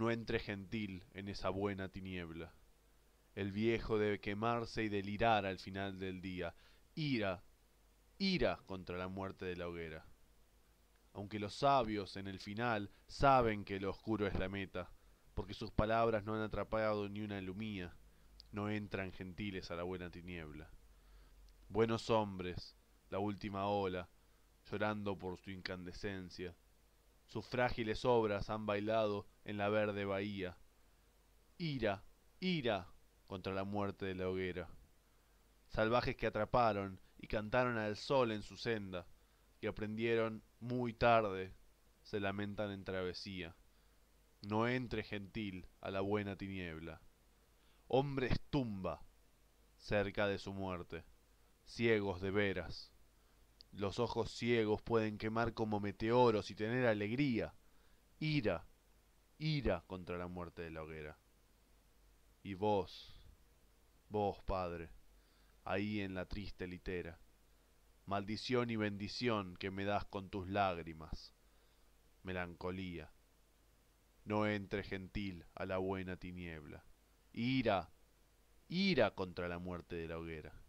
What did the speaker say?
no entre gentil en esa buena tiniebla. El viejo debe quemarse y delirar al final del día. Ira, ira contra la muerte de la hoguera. Aunque los sabios en el final saben que lo oscuro es la meta, porque sus palabras no han atrapado ni una lumía, no entran gentiles a la buena tiniebla. Buenos hombres, la última ola, llorando por su incandescencia, sus frágiles obras han bailado en la verde bahía. Ira, ira contra la muerte de la hoguera. Salvajes que atraparon y cantaron al sol en su senda, y aprendieron muy tarde, se lamentan en travesía. No entre gentil a la buena tiniebla. Hombres tumba cerca de su muerte, ciegos de veras. Los ojos ciegos pueden quemar como meteoros y tener alegría, ira, ira contra la muerte de la hoguera. Y vos, vos, padre, ahí en la triste litera, maldición y bendición que me das con tus lágrimas, melancolía. No entre gentil a la buena tiniebla. Ira, ira contra la muerte de la hoguera.